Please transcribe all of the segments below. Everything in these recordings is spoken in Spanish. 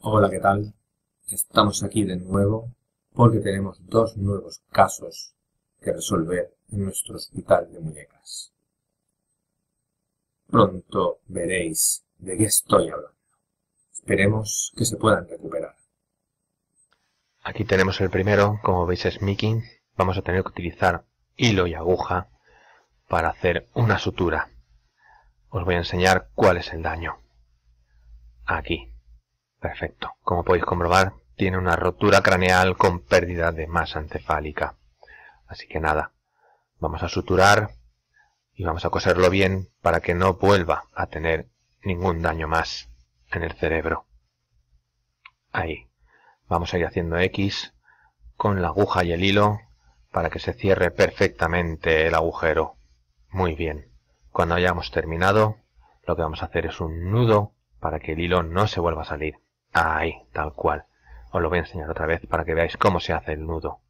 Hola, ¿qué tal? Estamos aquí de nuevo porque tenemos dos nuevos casos que resolver en nuestro hospital de muñecas. Pronto veréis de qué estoy hablando. Esperemos que se puedan recuperar. Aquí tenemos el primero, como veis es Mickey. Vamos a tener que utilizar hilo y aguja para hacer una sutura. Os voy a enseñar cuál es el daño. Aquí. Perfecto. Como podéis comprobar, tiene una rotura craneal con pérdida de masa encefálica. Así que nada, vamos a suturar y vamos a coserlo bien para que no vuelva a tener ningún daño más en el cerebro. Ahí. Vamos a ir haciendo X con la aguja y el hilo para que se cierre perfectamente el agujero. Muy bien. Cuando hayamos terminado, lo que vamos a hacer es un nudo para que el hilo no se vuelva a salir. Ahí, tal cual. Os lo voy a enseñar otra vez para que veáis cómo se hace el nudo.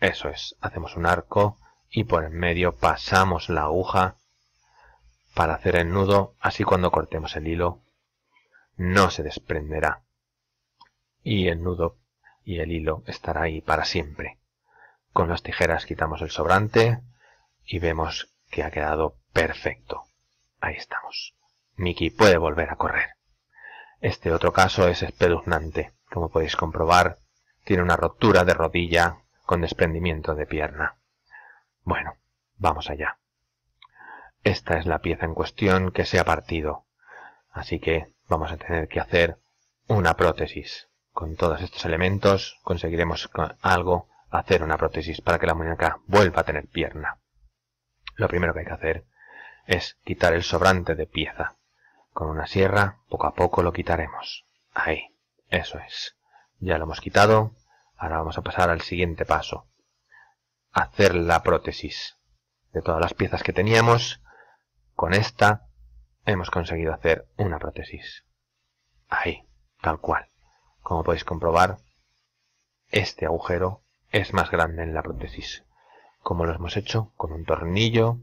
Eso es, hacemos un arco y por en medio pasamos la aguja para hacer el nudo, así cuando cortemos el hilo no se desprenderá. Y el nudo y el hilo estará ahí para siempre. Con las tijeras quitamos el sobrante y vemos que ha quedado perfecto. Ahí estamos. Mickey puede volver a correr. Este otro caso es espeluznante. Como podéis comprobar, tiene una rotura de rodilla con desprendimiento de pierna. Bueno, vamos allá. Esta es la pieza en cuestión que se ha partido. Así que vamos a tener que hacer una prótesis. Con todos estos elementos conseguiremos algo hacer una prótesis para que la muñeca vuelva a tener pierna. Lo primero que hay que hacer es quitar el sobrante de pieza. Con una sierra, poco a poco lo quitaremos. Ahí, eso es. Ya lo hemos quitado. Ahora vamos a pasar al siguiente paso. Hacer la prótesis. De todas las piezas que teníamos, con esta hemos conseguido hacer una prótesis. Ahí, tal cual. Como podéis comprobar, este agujero es más grande en la prótesis. Como lo hemos hecho con un tornillo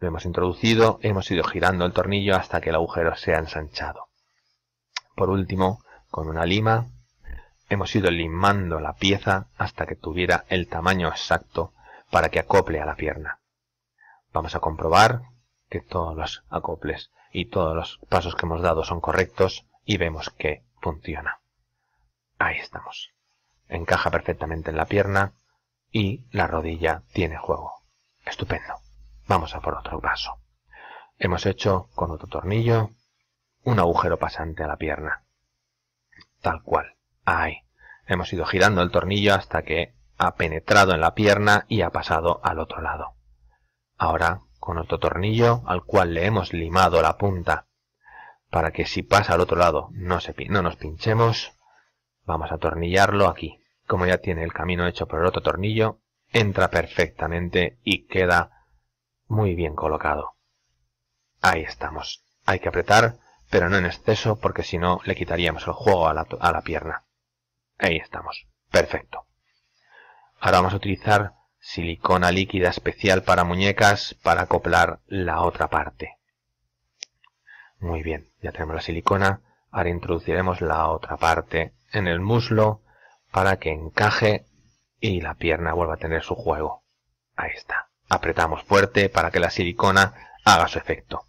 lo hemos introducido, hemos ido girando el tornillo hasta que el agujero se ha ensanchado. Por último, con una lima, hemos ido limando la pieza hasta que tuviera el tamaño exacto para que acople a la pierna. Vamos a comprobar que todos los acoples y todos los pasos que hemos dado son correctos y vemos que funciona. Ahí estamos. Encaja perfectamente en la pierna y la rodilla tiene juego. Estupendo. Vamos a por otro paso. Hemos hecho con otro tornillo un agujero pasante a la pierna. Tal cual. Ahí. Hemos ido girando el tornillo hasta que ha penetrado en la pierna y ha pasado al otro lado. Ahora, con otro tornillo al cual le hemos limado la punta para que si pasa al otro lado no, se, no nos pinchemos, vamos a atornillarlo aquí. Como ya tiene el camino hecho por el otro tornillo, entra perfectamente y queda muy bien colocado. Ahí estamos. Hay que apretar, pero no en exceso porque si no le quitaríamos el juego a la, pierna. Ahí estamos. Perfecto. Ahora vamos a utilizar silicona líquida especial para muñecas para acoplar la otra parte. Muy bien, ya tenemos la silicona. Ahora introduciremos la otra parte en el muslo para que encaje y la pierna vuelva a tener su juego. Ahí está. Apretamos fuerte para que la silicona haga su efecto.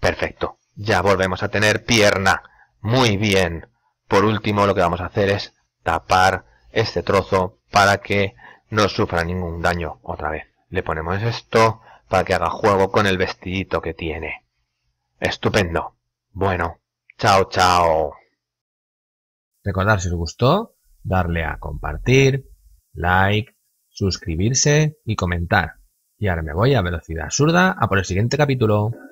Perfecto. Ya volvemos a tener pierna. Muy bien. Por último, lo que vamos a hacer es tapar este trozo para que no sufra ningún daño otra vez. Le ponemos esto para que haga juego con el vestidito que tiene. Estupendo. Bueno, chao, chao. Recordar si os gustó, darle a compartir, like, suscribirse y comentar. Y ahora me voy a velocidad absurda a por el siguiente capítulo.